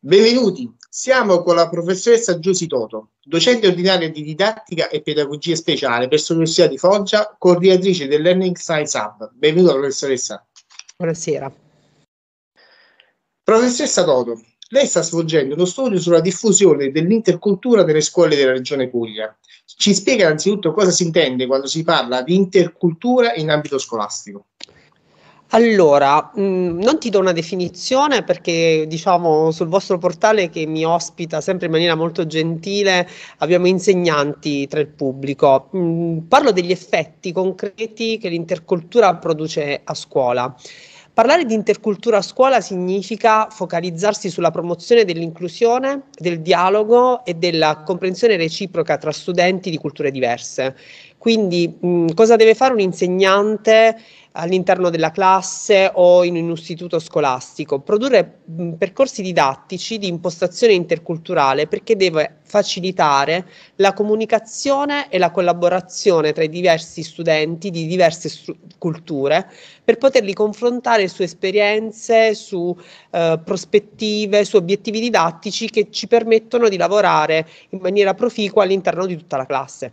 Benvenuti, siamo con la professoressa Giussi Toto, docente ordinaria di didattica e pedagogia speciale presso l'Università di Foggia, coordinatrice del Learning Science Hub. Benvenuta professoressa. Buonasera. Professoressa Toto, lei sta svolgendo uno studio sulla diffusione dell'intercultura nelle scuole della Regione Puglia. Ci spiega innanzitutto cosa si intende quando si parla di intercultura in ambito scolastico. Allora, mh, mm, non ti do una definizione perché diciamo sul vostro portale che mi ospita sempre in maniera molto gentile abbiamo insegnanti tra il pubblico. Mh, mm, parlo degli effetti concreti che l'intercultura produce a scuola. Parlare di intercultura a scuola significa focalizzarsi sulla promozione dell'inclusione, del dialogo e della comprensione reciproca tra studenti di culture diverse. Quindi mh, mm, cosa deve fare un insegnante all'interno della classe o in un istituto scolastico? Produrre mh, mm, percorsi didattici di impostazione interculturale perché deve facilitare la comunicazione e la collaborazione tra i diversi studenti di diverse stru- culture per poterli confrontare su esperienze, su eh, prospettive, su obiettivi didattici che ci permettono di lavorare in maniera proficua all'interno di tutta la classe.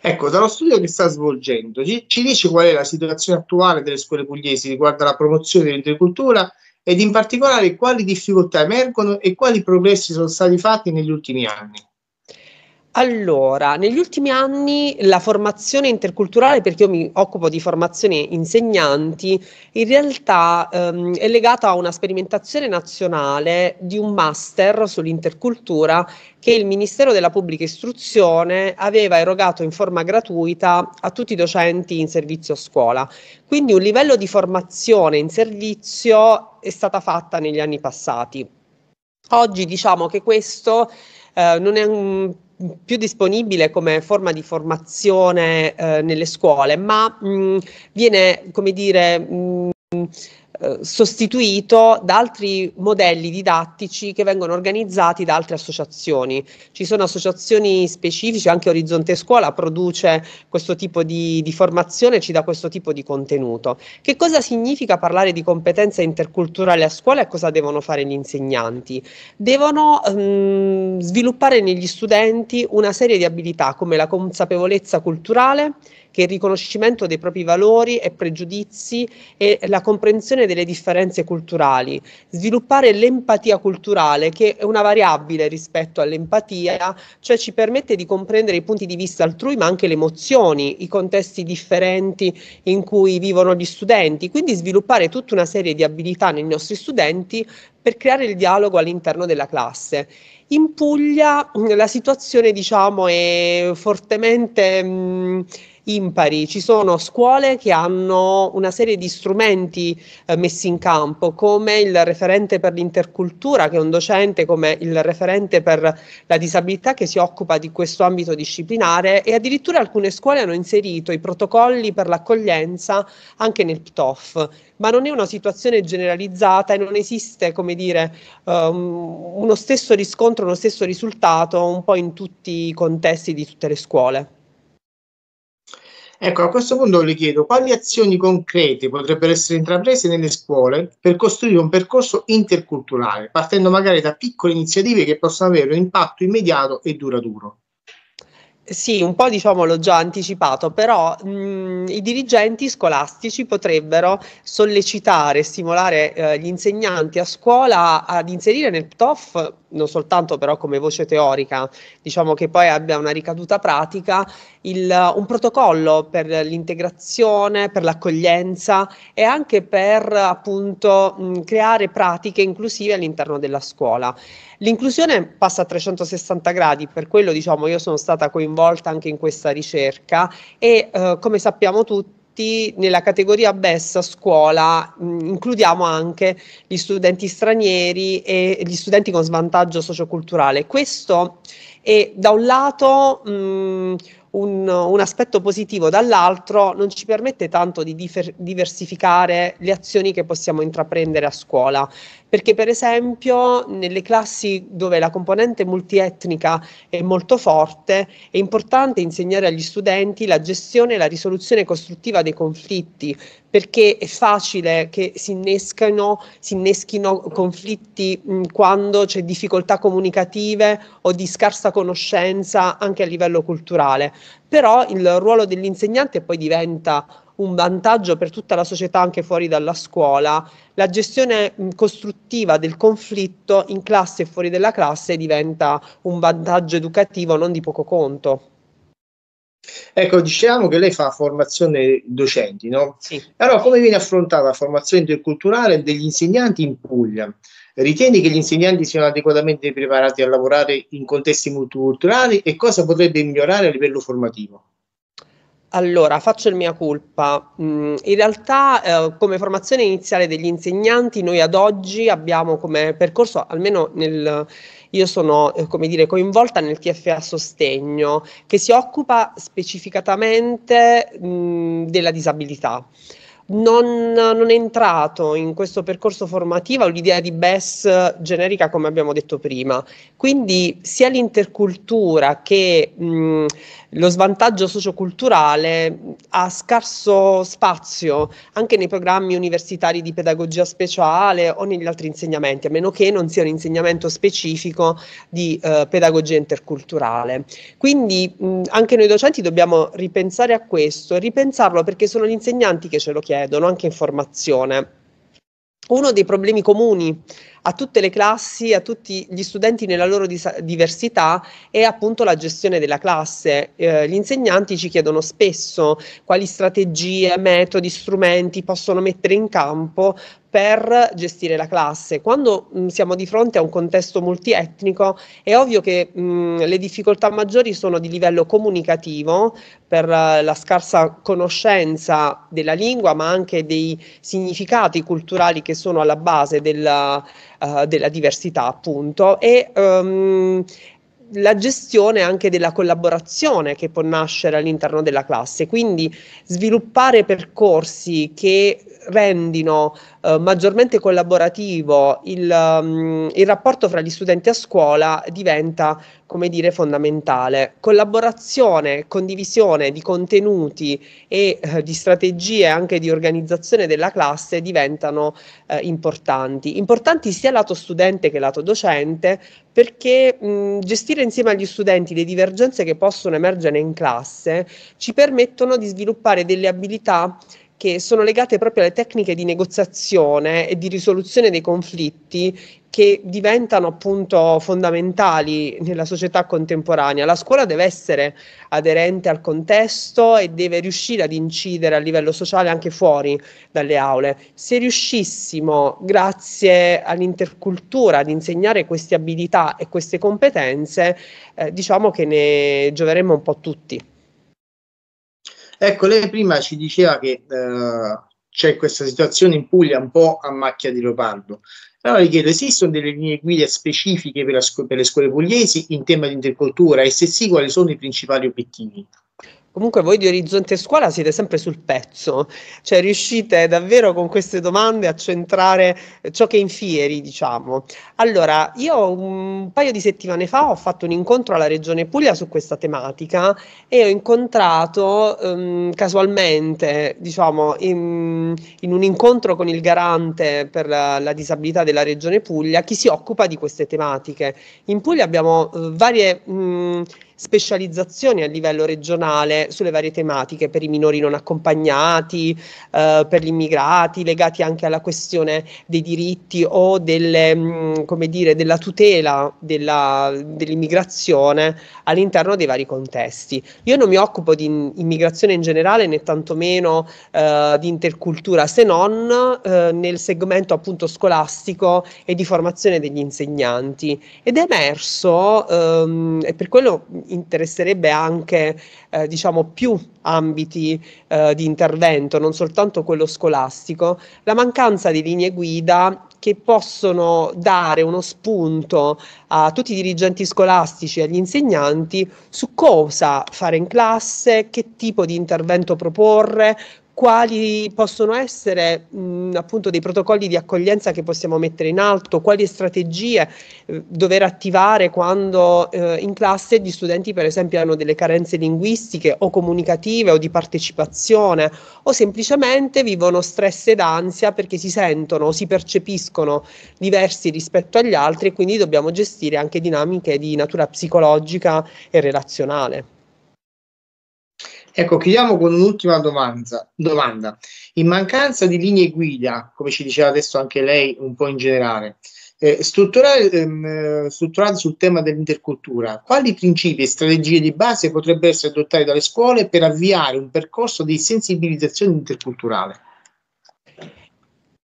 Ecco, dallo studio che sta svolgendo, ci, ci dici qual è la situazione attuale delle scuole pugliesi riguardo alla promozione dell'agricoltura ed in particolare quali difficoltà emergono e quali progressi sono stati fatti negli ultimi anni? Allora, negli ultimi anni la formazione interculturale, perché io mi occupo di formazione insegnanti, in realtà ehm, è legata a una sperimentazione nazionale di un master sull'intercultura che il Ministero della Pubblica Istruzione aveva erogato in forma gratuita a tutti i docenti in servizio scuola. Quindi un livello di formazione in servizio è stata fatta negli anni passati. Oggi diciamo che questo eh, non è un più disponibile come forma di formazione eh, nelle scuole, ma mh, mm, viene, come dire, mh, mm, eh, sostituito da altri modelli didattici che vengono organizzati da altre associazioni. Ci sono associazioni specifiche, anche Orizzonte Scuola produce questo tipo di, di formazione, ci dà questo tipo di contenuto. Che cosa significa parlare di competenza interculturale a scuola e cosa devono fare gli insegnanti? Devono mh, mm, sviluppare negli studenti una serie di abilità come la consapevolezza culturale, che il riconoscimento dei propri valori e pregiudizi e la comprensione delle differenze culturali, sviluppare l'empatia culturale che è una variabile rispetto all'empatia, cioè ci permette di comprendere i punti di vista altrui ma anche le emozioni, i contesti differenti in cui vivono gli studenti, quindi sviluppare tutta una serie di abilità nei nostri studenti per creare il dialogo all'interno della classe. In Puglia la situazione diciamo, è fortemente mh, impari. Ci sono scuole che hanno una serie di strumenti eh, messi in campo, come il referente per l'intercultura, che è un docente, come il referente per la disabilità che si occupa di questo ambito disciplinare e addirittura alcune scuole hanno inserito i protocolli per l'accoglienza anche nel PTOF, ma non è una situazione generalizzata e non esiste, come dire, um, uno stesso riscontro, uno stesso risultato un po' in tutti i contesti di tutte le scuole. Ecco, a questo punto le chiedo quali azioni concrete potrebbero essere intraprese nelle scuole per costruire un percorso interculturale, partendo magari da piccole iniziative che possono avere un impatto immediato e duraturo. Sì, un po' diciamo l'ho già anticipato, però mh, i dirigenti scolastici potrebbero sollecitare, stimolare eh, gli insegnanti a scuola ad inserire nel TOF non soltanto però come voce teorica, diciamo che poi abbia una ricaduta pratica, il, eh, un protocollo per l'integrazione, per l'accoglienza e anche per appunto mh, creare pratiche inclusive all'interno della scuola. L'inclusione passa a 360 gradi, per quello diciamo io sono stata coinvolta anche in questa ricerca e eh, come sappiamo tutti nella categoria BES scuola mh, includiamo anche gli studenti stranieri e gli studenti con svantaggio socioculturale. Questo e da un lato mh, un, un, aspetto positivo, dall'altro non ci permette tanto di difer- diversificare le azioni che possiamo intraprendere a scuola, perché per esempio nelle classi dove la componente multietnica è molto forte è importante insegnare agli studenti la gestione e la risoluzione costruttiva dei conflitti, perché è facile che si innescano, si inneschino conflitti mh, quando c'è difficoltà comunicative o di scarsa conoscenza anche a livello culturale. Però il ruolo dell'insegnante poi diventa un vantaggio per tutta la società anche fuori dalla scuola. La gestione costruttiva del conflitto in classe e fuori dalla classe diventa un vantaggio educativo non di poco conto. Ecco, dicevamo che lei fa formazione docenti, no? Sì. Allora, come viene affrontata la formazione interculturale degli insegnanti in Puglia? Ritieni che gli insegnanti siano adeguatamente preparati a lavorare in contesti multiculturali e cosa potrebbe migliorare a livello formativo? Allora, faccio il mia colpa. Mm, in realtà, eh, come formazione iniziale degli insegnanti, noi ad oggi abbiamo come percorso, almeno nel, io sono, eh, come dire, coinvolta nel TFA Sostegno, che si occupa specificatamente mh, della disabilità non, non, è entrato in questo percorso formativo l'idea di BES generica come abbiamo detto prima. Quindi sia l'intercultura che mh, lo svantaggio socioculturale ha scarso spazio anche nei programmi universitari di pedagogia speciale o negli altri insegnamenti, a meno che non sia un insegnamento specifico di eh, pedagogia interculturale. Quindi mh, anche noi docenti dobbiamo ripensare a questo, e ripensarlo perché sono gli insegnanti che ce lo chiedono chiedono, anche in formazione. Uno dei problemi comuni a tutte le classi, a tutti gli studenti nella loro dis- diversità è appunto la gestione della classe. Eh, gli insegnanti ci chiedono spesso quali strategie, metodi, strumenti possono mettere in campo per gestire la classe. Quando mh, siamo di fronte a un contesto multietnico è ovvio che mh, le difficoltà maggiori sono di livello comunicativo per uh, la scarsa conoscenza della lingua ma anche dei significati culturali che sono alla base della, uh, della diversità appunto e um, la gestione anche della collaborazione che può nascere all'interno della classe, quindi sviluppare percorsi che rendino eh, maggiormente collaborativo il, um, il, rapporto fra gli studenti a scuola diventa, come dire, fondamentale. Collaborazione, condivisione di contenuti e eh, di strategie anche di organizzazione della classe diventano eh, importanti. Importanti sia lato studente che lato docente perché mh, mm, gestire insieme agli studenti le divergenze che possono emergere in classe ci permettono di sviluppare delle abilità che sono legate proprio alle tecniche di negoziazione e di risoluzione dei conflitti che diventano appunto fondamentali nella società contemporanea. La scuola deve essere aderente al contesto e deve riuscire ad incidere a livello sociale anche fuori dalle aule. Se riuscissimo, grazie all'intercultura, ad insegnare queste abilità e queste competenze, eh, diciamo che ne gioveremmo un po' tutti. Ecco, lei prima ci diceva che eh, c'è questa situazione in Puglia un po' a macchia di leopardo. Allora le chiedo, esistono delle linee guida specifiche per, scu- per, le scuole pugliesi in tema di intercultura e se sì, quali sono i principali obiettivi? Comunque voi di Orizzonte Scuola siete sempre sul pezzo, cioè riuscite davvero con queste domande a centrare ciò che è in fieri, diciamo. Allora, io un paio di settimane fa ho fatto un incontro alla Regione Puglia su questa tematica e ho incontrato um, casualmente, diciamo, in, in, un incontro con il garante per la, la, disabilità della Regione Puglia chi si occupa di queste tematiche. In Puglia abbiamo uh, varie... Mh, specializzazioni a livello regionale sulle varie tematiche per i minori non accompagnati, eh, per gli immigrati, legati anche alla questione dei diritti o delle, mh, mm, come dire, della tutela della, dell'immigrazione all'interno dei vari contesti. Io non mi occupo di immigrazione in generale né tantomeno eh, di intercultura se non eh, nel segmento appunto scolastico e di formazione degli insegnanti ed è emerso ehm, e per quello interesserebbe anche eh, diciamo, più ambiti eh, di intervento, non soltanto quello scolastico, la mancanza di linee guida che possono dare uno spunto a tutti i dirigenti scolastici e agli insegnanti su cosa fare in classe, che tipo di intervento proporre, quali possono essere mh, appunto dei protocolli di accoglienza che possiamo mettere in alto, quali strategie eh, dover attivare quando eh, in classe gli studenti per esempio hanno delle carenze linguistiche o comunicative o di partecipazione o semplicemente vivono stress ed ansia perché si sentono o si percepiscono diversi rispetto agli altri e quindi dobbiamo gestire anche dinamiche di natura psicologica e relazionale. Ecco, chiudiamo con un'ultima domanda. domanda. In mancanza di linee guida, come ci diceva adesso anche lei un po' in generale, eh, strutturate ehm, eh, sul tema dell'intercultura, quali principi e strategie di base potrebbero essere adottate dalle scuole per avviare un percorso di sensibilizzazione interculturale?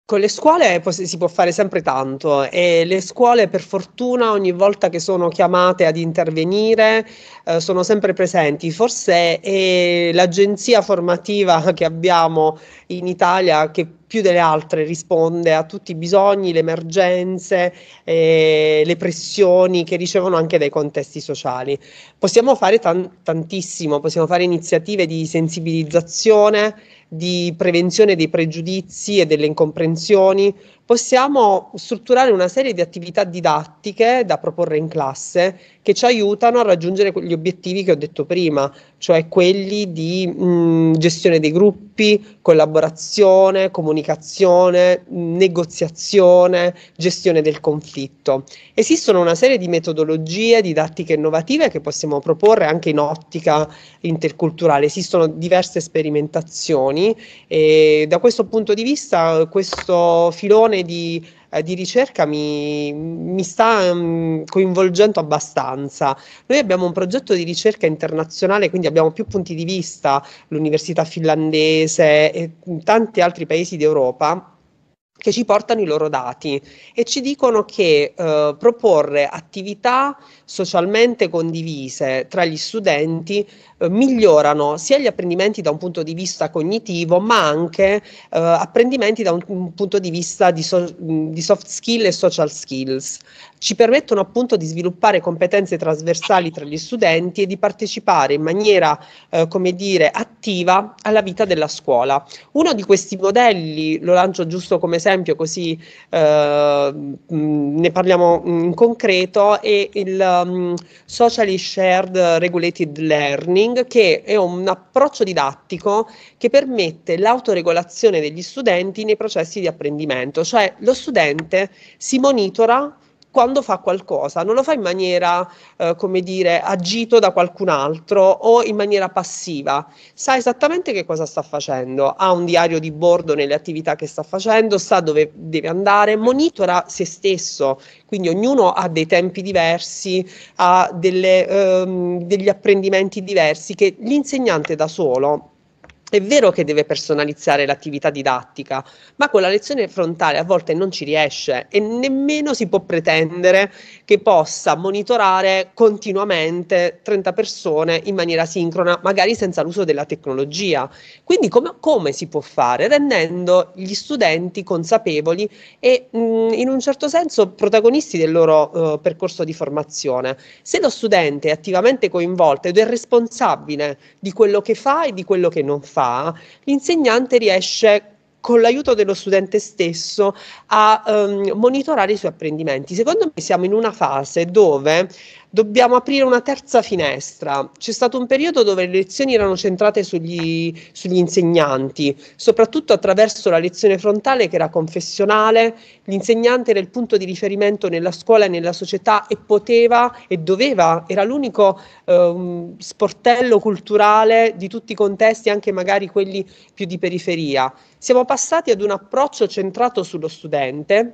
Con le scuole si può fare sempre tanto e le scuole per fortuna ogni volta che sono chiamate ad intervenire eh, sono sempre presenti. Forse è l'agenzia formativa che abbiamo in Italia che più delle altre risponde a tutti i bisogni, le emergenze, eh, le pressioni che ricevono anche dai contesti sociali. Possiamo fare tan- tantissimo, possiamo fare iniziative di sensibilizzazione di prevenzione dei pregiudizi e delle incomprensioni, possiamo strutturare una serie di attività didattiche da proporre in classe che ci aiutano a raggiungere gli obiettivi che ho detto prima, cioè quelli di mh, mm, gestione dei gruppi, collaborazione, comunicazione, negoziazione, gestione del conflitto. Esistono una serie di metodologie didattiche innovative che possiamo proporre anche in ottica interculturale, esistono diverse sperimentazioni emozioni e da questo punto di vista questo filone di, eh, di ricerca mi, mi sta um, coinvolgendo abbastanza. Noi abbiamo un progetto di ricerca internazionale, quindi abbiamo più punti di vista, l'Università finlandese e tanti altri paesi d'Europa che ci portano i loro dati e ci dicono che eh, proporre attività socialmente condivise tra gli studenti eh, migliorano sia gli apprendimenti da un punto di vista cognitivo, ma anche eh, apprendimenti da un, un, punto di vista di, so, mm, di soft skill e social skills. Ci permettono appunto di sviluppare competenze trasversali tra gli studenti e di partecipare in maniera, eh, come dire, attiva alla vita della scuola. Uno di questi modelli, lo lancio giusto come esempio così eh, ne parliamo in concreto, è il um, Socially Shared Regulated Learning, che è un approccio didattico che permette l'autoregolazione degli studenti nei processi di apprendimento, cioè lo studente si monitora quando fa qualcosa, non lo fa in maniera, eh, come dire, agito da qualcun altro o in maniera passiva, sa esattamente che cosa sta facendo, ha un diario di bordo nelle attività che sta facendo, sa dove deve andare, monitora se stesso, quindi ognuno ha dei tempi diversi, ha delle, ehm, degli apprendimenti diversi che l'insegnante da solo è vero che deve personalizzare l'attività didattica, ma con la lezione frontale a volte non ci riesce e nemmeno si può pretendere che possa monitorare continuamente 30 persone in maniera sincrona, magari senza l'uso della tecnologia. Quindi come, come si può fare? Rendendo gli studenti consapevoli e mh, mm, in un certo senso protagonisti del loro eh, percorso di formazione. Se lo studente è attivamente coinvolto ed è responsabile di quello che fa e di quello che non fa, fa, l'insegnante riesce con l'aiuto dello studente stesso a um, monitorare i suoi apprendimenti. Secondo me siamo in una fase dove dobbiamo aprire una terza finestra. C'è stato un periodo dove le lezioni erano centrate sugli, sugli insegnanti, soprattutto attraverso la lezione frontale che era confessionale, l'insegnante era il punto di riferimento nella scuola e nella società e poteva e doveva, era l'unico eh, sportello culturale di tutti i contesti, anche magari quelli più di periferia. Siamo passati ad un approccio centrato sullo studente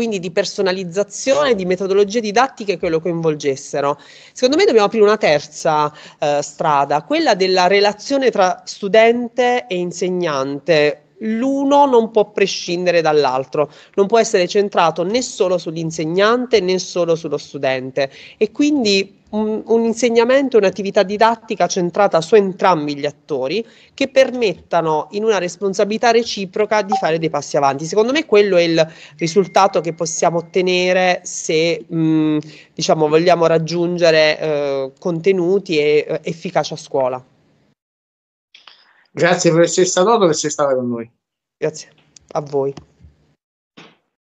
quindi di personalizzazione, di metodologie didattiche che lo coinvolgessero. Secondo me dobbiamo aprire una terza eh, strada, quella della relazione tra studente e insegnante l'uno non può prescindere dall'altro, non può essere centrato né solo sull'insegnante né solo sullo studente e quindi un, un insegnamento e un'attività didattica centrata su entrambi gli attori che permettano in una responsabilità reciproca di fare dei passi avanti. Secondo me quello è il risultato che possiamo ottenere se mh, diciamo, vogliamo raggiungere eh, contenuti e eh, efficacia a scuola. Grazie per essere stato, per essere stata con noi. Grazie a voi.